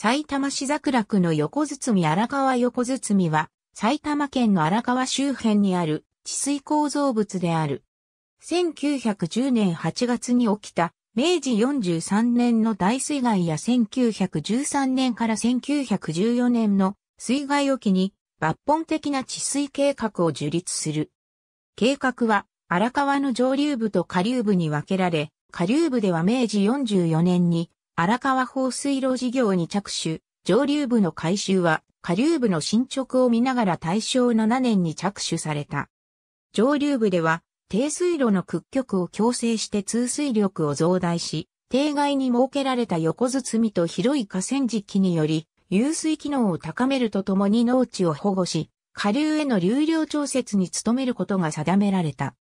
埼玉市桜区の横堤荒川横堤は、埼玉県の荒川周辺にある治水構造物である。1910年8月に起きた明治43年の大水害や1913年から1914年の水害を機に抜本的な治水計画を樹立する。計画は荒川の上流部と下流部に分けられ、下流部では明治44年に荒川放水路事業に着手、上流部の改修は下流部の進捗を見ながら大正7年に着手された。上流部では、低水路の屈曲を強制して通水力を増大し、定外に設けられた横包と広い河川敷により、湧水機能を高めるとともに農地を保護し、下流への流量調節に努めることが定められた。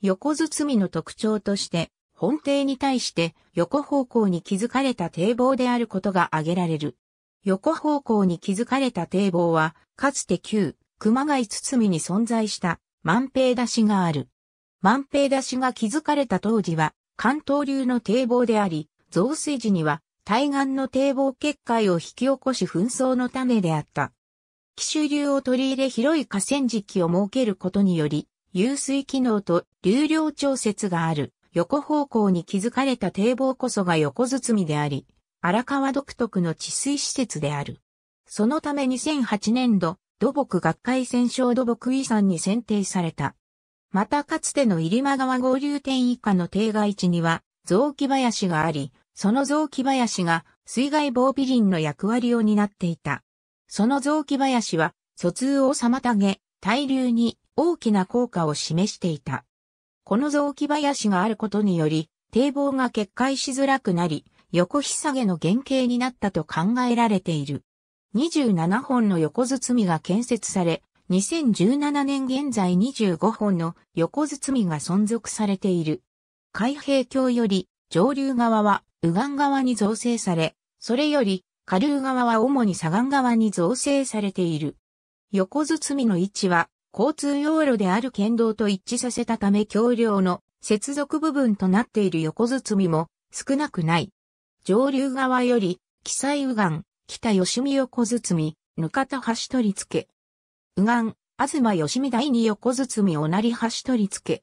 横包の特徴として、本邸に対して横方向に築かれた堤防であることが挙げられる。横方向に築かれた堤防は、かつて旧熊谷堤に存在した万平出しがある。万平出しが築かれた当時は、関東流の堤防であり、増水時には対岸の堤防決壊を引き起こし紛争のためであった。奇襲流を取り入れ広い河川敷を設けることにより、遊水機能と流量調節がある。横方向に築かれた堤防こそが横包みであり、荒川独特の治水施設である。そのため2008年度、土木学会戦勝土木遺産に選定された。またかつての入間川合流点以下の定外地には雑木林があり、その雑木林が水害防備林の役割を担っていた。その雑木林は疎通を妨げ、対流に大きな効果を示していた。この雑木林があることにより、堤防が決壊しづらくなり、横ひさげの原型になったと考えられている。27本の横包みが建設され、2017年現在25本の横包みが存続されている。海平橋より上流側は右岸側に造成され、それより下流側は主に左岸側に造成されている。横包みの位置は交通用路である県道と一致させたため橋梁の接続部分となっている横包も少なくない。上流側より、記載右岸、北吉見横包、ぬかた橋取り付け。右岸、東吉見第二横包おなり橋取り付け。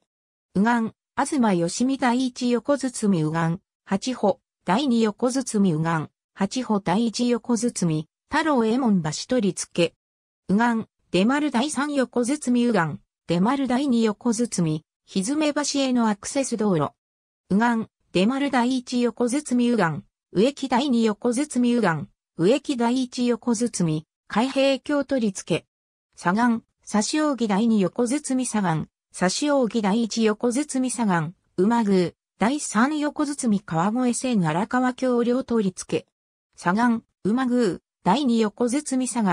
右岸、東吉見第一横包右岸、八歩、第二横包右岸、八歩第一横包、太郎右衛門橋取り付け。右岸、出丸第3横包右岸、出丸第2横包、ひずめ橋へのアクセス道路。右岸、出丸第1横包右岸、植木第2横包右岸、植木第1横包、開閉橋取り付け。左岸、差し扇第2横包左岸、差し扇第1横包左岸、馬宮、第3横包川越線荒川橋両取り付け。左岸、馬宮、第2横包左岸、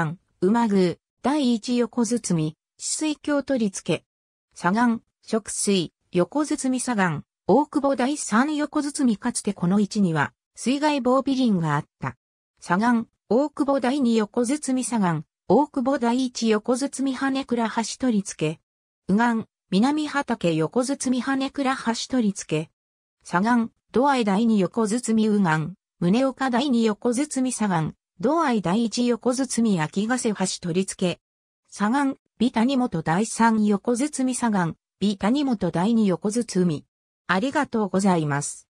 馬宮、第一横包、止水橋取り付け。左岸、食水、横包左岸、大久保第三横包かつてこの位置には、水害防備林があった。左岸、大久保第二横包左岸、大久保第一横包羽倉橋取り付け。右岸、南畑横包羽倉橋取り付け。左岸、ア合第二横包右岸、宗岡第二横包左岸、同愛第一横包秋ヶ瀬橋取り付け。左岸、美谷本第三横包左岸、美谷本第二横包み。ありがとうございます。